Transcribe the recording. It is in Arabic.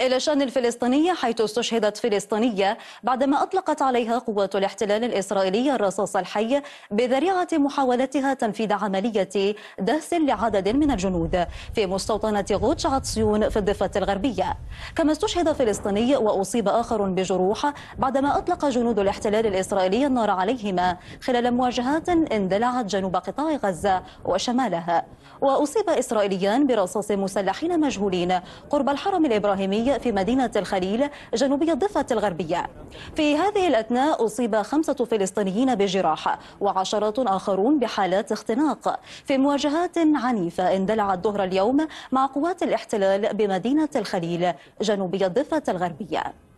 إلى شأن الفلسطينية حيث استشهدت فلسطينية بعدما أطلقت عليها قوات الاحتلال الإسرائيلي الرصاص الحي بذريعة محاولتها تنفيذ عملية دهس لعدد من الجنود في مستوطنة غوتش عطسيون في الضفة الغربية كما استشهد فلسطيني وأصيب آخر بجروح بعدما أطلق جنود الاحتلال الإسرائيلي النار عليهما خلال مواجهات اندلعت جنوب قطاع غزة وشمالها وأصيب إسرائيليان برصاص مسلحين مجهولين قرب الحرم الإبراهيمي الجوي في مدينة الخليل جنوبي الضفة الغربية في هذه الأثناء أصيب خمسة فلسطينيين بجراحة وعشرات آخرون بحالات اختناق في مواجهات عنيفة اندلعت ظهر اليوم مع قوات الاحتلال بمدينة الخليل جنوبي الضفة الغربية